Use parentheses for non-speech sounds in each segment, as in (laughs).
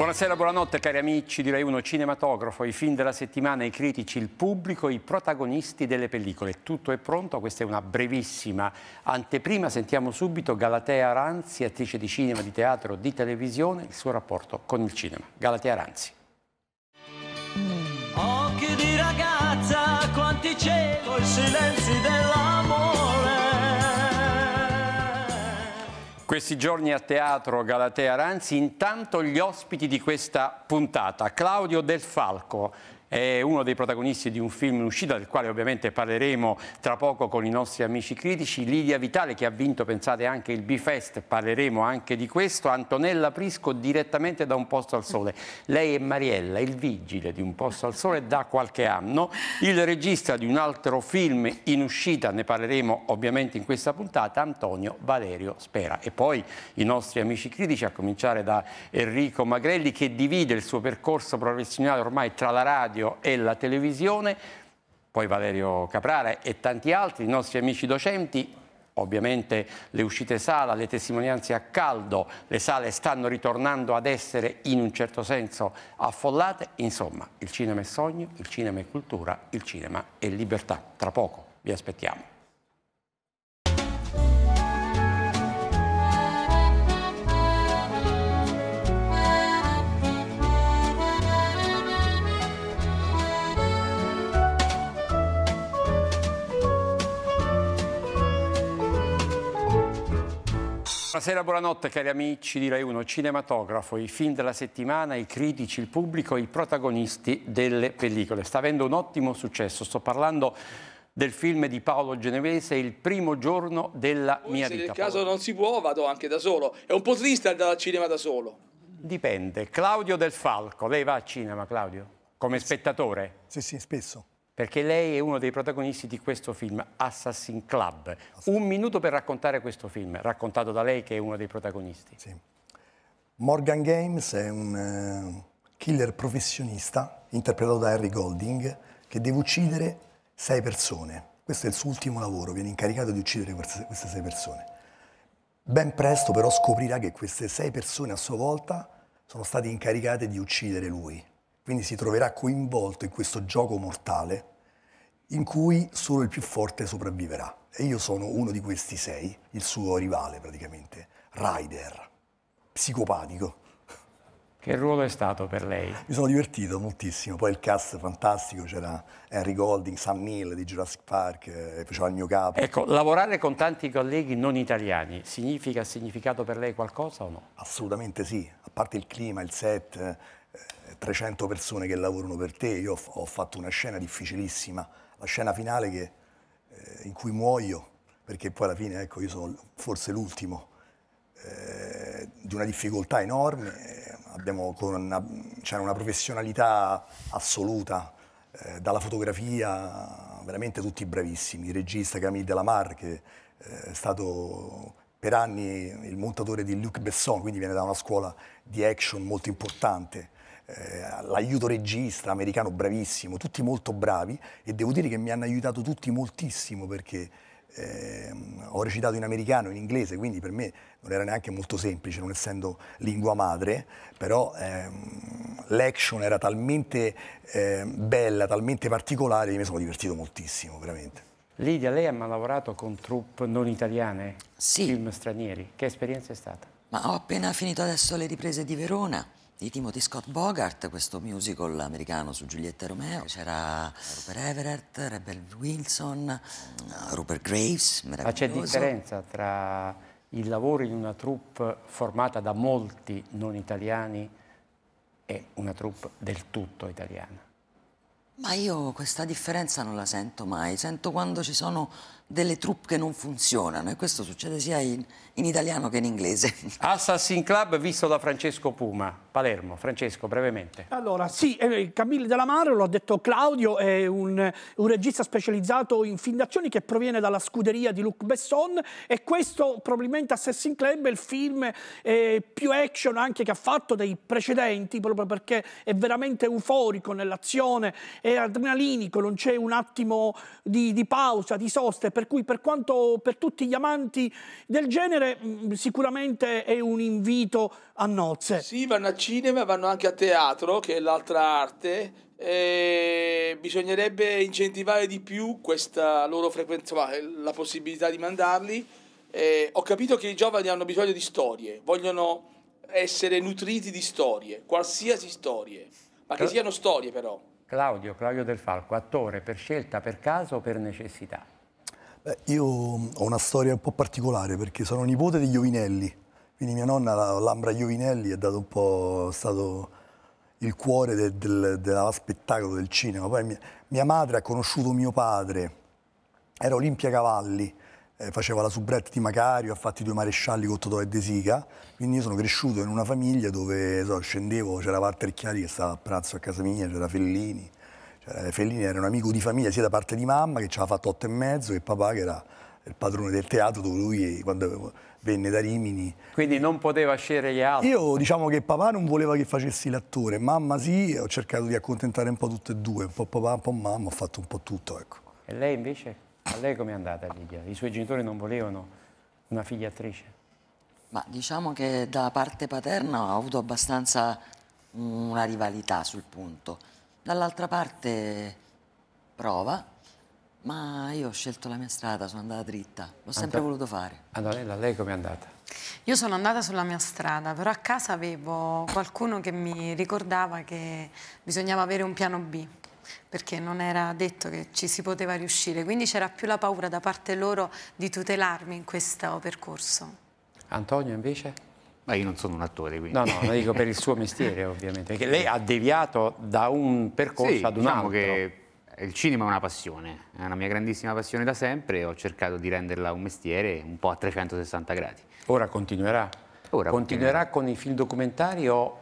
Buonasera, buonanotte cari amici di Rai 1 Cinematografo, i film della settimana, i critici, il pubblico, i protagonisti delle pellicole. Tutto è pronto, questa è una brevissima anteprima. Sentiamo subito Galatea Ranzi, attrice di cinema, di teatro, di televisione, il suo rapporto con il cinema. Galatea Ranzi. Occhi di ragazza, quanti cielo, i silenzi dell'alba Questi giorni a teatro Galatea Ranzi, intanto gli ospiti di questa puntata. Claudio Del Falco, è uno dei protagonisti di un film in uscita del quale ovviamente parleremo tra poco con i nostri amici critici, Lidia Vitale che ha vinto pensate anche il B-Fest, parleremo anche di questo, Antonella Prisco direttamente da Un Posto al Sole, lei è Mariella, il vigile di Un Posto al Sole da qualche anno, il regista di un altro film in uscita, ne parleremo ovviamente in questa puntata, Antonio Valerio Spera e poi i nostri amici critici a cominciare da Enrico Magrelli che divide il suo percorso professionale ormai tra la radio radio e la televisione, poi Valerio Caprara e tanti altri, i nostri amici docenti, ovviamente le uscite sala, le testimonianze a caldo, le sale stanno ritornando ad essere in un certo senso affollate, insomma il cinema è sogno, il cinema è cultura, il cinema è libertà. Tra poco vi aspettiamo. Buonasera, buonanotte cari amici di Rai 1, cinematografo, i film della settimana, i critici, il pubblico, i protagonisti delle pellicole. Sta avendo un ottimo successo, sto parlando del film di Paolo Genovese, Il primo giorno della Poi, mia se vita. Se nel caso Paolo. non si può vado anche da solo, è un po' triste andare al cinema da solo. Dipende, Claudio Del Falco, lei va al cinema Claudio? Come spettatore? Sì, sì, spesso perché lei è uno dei protagonisti di questo film, Assassin Club. Un minuto per raccontare questo film, raccontato da lei che è uno dei protagonisti. Sì. Morgan Games è un eh, killer professionista, interpretato da Harry Golding, che deve uccidere sei persone. Questo è il suo ultimo lavoro, viene incaricato di uccidere queste, queste sei persone. Ben presto però scoprirà che queste sei persone a sua volta sono state incaricate di uccidere lui. Quindi si troverà coinvolto in questo gioco mortale in cui solo il più forte sopravviverà. E io sono uno di questi sei, il suo rivale praticamente, Ryder, psicopatico. Che ruolo è stato per lei? Mi sono divertito moltissimo, poi il cast fantastico, c'era Henry Golding, Sam Neill di Jurassic Park, eh, faceva il mio capo. Ecco, lavorare con tanti colleghi non italiani significa, ha significato per lei qualcosa o no? Assolutamente sì, a parte il clima, il set, 300 eh, persone che lavorano per te, io ho, fatto una scena difficilissima, la scena finale che, eh, in cui muoio, perché poi alla fine ecco, io sono forse l'ultimo, eh, di una difficoltà enorme, Abbiamo una, c'era una professionalità assoluta, eh, dalla fotografia veramente tutti bravissimi, il regista Camille Delamar che eh, è stato per anni il montatore di Luc Besson, quindi viene da una scuola di action molto importante, eh, l'aiuto regista americano bravissimo, tutti molto bravi e devo dire che mi hanno aiutato tutti moltissimo perché eh, ho recitato in americano, e in inglese, quindi per me non era neanche molto semplice, non essendo lingua madre, però ehm, l'action era talmente eh, bella, talmente particolare, che mi sono divertito moltissimo, veramente. Lidia, lei ha lavorato con troupe non italiane, sì. film stranieri, che esperienza è stata? Ma ho appena finito adesso le riprese di Verona di Timothy Scott Bogart, questo musical americano su Giulietta Romeo. C'era Rupert Everett, Rebel Wilson, eh, Rupert Graves, Ma c'è differenza tra il lavoro in una troupe formata da molti non italiani e una troupe del tutto italiana? Ma io questa differenza non la sento mai, sento quando ci sono delle troupe che non funzionano e questo succede sia in, in, italiano che in inglese. (laughs) Assassin Club visto da Francesco Puma, Palermo. Francesco, brevemente. Allora, sì, eh, Camille lo ha detto Claudio, è un, un, regista specializzato in film d'azione che proviene dalla scuderia di Luc Besson e questo probabilmente Assassin Club è il film eh, più action anche che ha fatto dei precedenti proprio perché è veramente euforico nell'azione, è adrenalinico, non c'è un attimo di, di pausa, di sosta per cui per quanto per tutti gli amanti del genere mh, mm, sicuramente è un invito a nozze. Sì, vanno a cinema, vanno anche a teatro, che è l'altra arte, eh, bisognerebbe incentivare di più questa loro frequenza, eh, la possibilità di mandarli. Eh, ho capito che i giovani hanno bisogno di storie, vogliono essere nutriti di storie, qualsiasi storie, ma che siano storie però. Claudio, Claudio Del Falco, attore per scelta, per caso o per necessità? Beh, io mm, ho una storia un po' particolare perché sono nipote di Ovinelli, quindi mia nonna, Lambra Iovinelli, è dato un po' stato il cuore del, del, del spettacolo, del cinema. Poi mia, mia, madre ha conosciuto mio padre, era Olimpia Cavalli, eh, faceva la soubrette di Macario, ha fatto i due marescialli con Totò e De Sica, quindi io sono cresciuto in una famiglia dove so, scendevo, c'era Walter Chiari che stava a pranzo a casa mia, c'era Fellini, eh, Fellini era un amico di famiglia sia da parte di mamma che ci aveva fatto otto e mezzo che papà che era il padrone del teatro dove lui quando venne da Rimini. Quindi non poteva scegliere gli altri? Io diciamo che papà non voleva che facessi l'attore, mamma sì, ho cercato di accontentare un po' tutte e due, un po' papà, un po' mamma, ho fatto un po' tutto. Ecco. E lei invece? A lei com'è andata Lidia? I suoi genitori non volevano una figlia attrice? Ma diciamo che da parte paterna ho avuto abbastanza mm, una rivalità sul punto Dall'altra parte prova, ma io ho scelto la mia strada, sono andata dritta, l'ho sempre Anto... voluto fare. Antonella, lei com'è andata? Io sono andata sulla mia strada, però a casa avevo qualcuno che mi ricordava che bisognava avere un piano B perché non era detto che ci si poteva riuscire, quindi c'era più la paura da parte loro di tutelarmi in questo percorso. Antonio invece? Ma io non sono un attore, quindi. No, no, lo dico per il suo (laughs) mestiere, ovviamente. Perché lei ha deviato da un percorso sì, ad un diciamo altro. Che eh, il cinema è una passione, è una mia grandissima passione da sempre e ho cercato di renderla un mestiere un po' a 360 gradi. Ora continuerà? Ora continuerà, continuerà con i film documentari o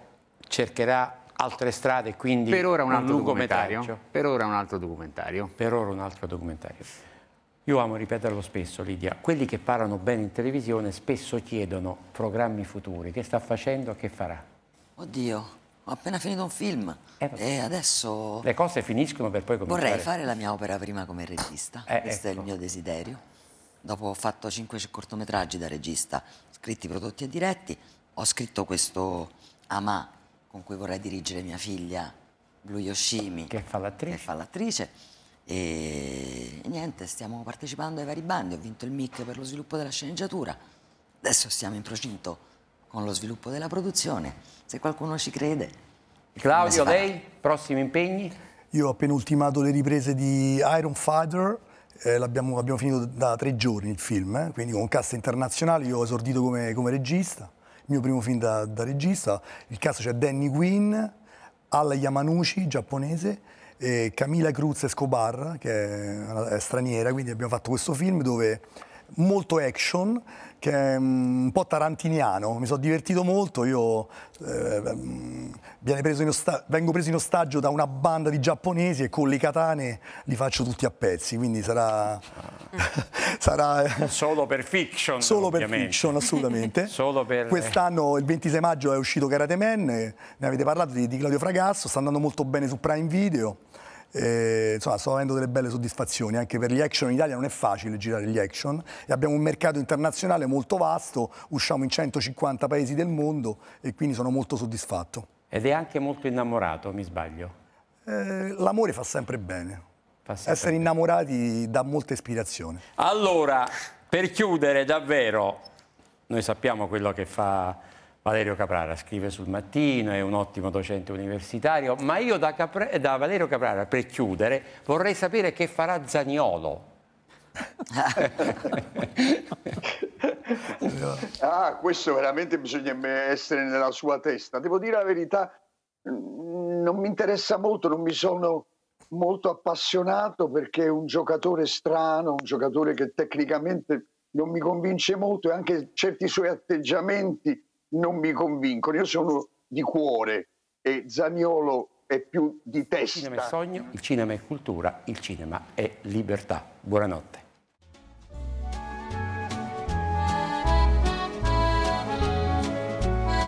cercherà altre strade, quindi per ora un altro un documentario. Per ora un altro documentario. Per ora un altro documentario. Io amo ripeterlo spesso, Lidia, quelli che parlano bene in televisione spesso chiedono programmi futuri, che sta facendo, che farà. Oddio, ho appena finito un film eh, e eh, adesso... Le cose finiscono per poi cominciare. Vorrei fare la mia opera prima come regista, eh, questo ecco. è il ecco. mio desiderio. Dopo ho fatto cinque cortometraggi da regista, scritti, prodotti e diretti, ho scritto questo Ama con cui vorrei dirigere mia figlia, Blu Yoshimi. Che fa l'attrice. Che fa l'attrice e niente, stiamo partecipando ai vari bandi, ho vinto il MIC per lo sviluppo della sceneggiatura, adesso siamo in procinto con lo sviluppo della produzione, se qualcuno ci crede. Claudio, lei, prossimi impegni? Io ho appena ultimato le riprese di Iron Fighter, eh, abbiamo finito da tre giorni il film, eh? quindi con cast internazionale, io ho esordito come, come regista, il mio primo film da, da regista, il cast c'è Danny Quinn, Alla Yamanushi, giapponese, e Camila Cruz Escobar, che è, straniera, quindi abbiamo fatto questo film dove molto action, che è mm, un po' tarantiniano, mi sono divertito molto, io eh, mm, preso vengo preso in ostaggio da una banda di giapponesi e con le katane li faccio tutti a pezzi, quindi sarà... (laughs) sarà eh, solo per fiction. Solo per fiction, assolutamente. (laughs) per... Quest'anno, il 26 maggio, è uscito Karate Man, eh, ne avete parlato di, di Claudio Fragasso, sta andando molto bene su Prime Video. Eh, insomma, sto avendo delle belle soddisfazioni anche per gli action in Italia non è facile girare gli action e abbiamo un mercato internazionale molto vasto usciamo in 150 paesi del mondo e quindi sono molto soddisfatto ed è anche molto innamorato mi sbaglio eh, l'amore fa sempre bene fa sempre essere bene. innamorati dà molta ispirazione allora per chiudere davvero noi sappiamo quello che fa Valerio Caprara scrive sul mattino, è un ottimo docente universitario, ma io da, Capra, da Valerio Caprara, per chiudere, vorrei sapere che farà Zagnolo. (laughs) ah, questo veramente bisogna essere nella sua testa. Devo dire la verità, mm, non mi interessa molto, non mi sono molto appassionato perché è un giocatore strano, un giocatore che tecnicamente non mi convince molto e anche certi suoi atteggiamenti non mi convincono. Io sono di cuore e Zaniolo è più di testa. Il cinema è sogno, il cinema è cultura, il cinema è libertà. Buonanotte.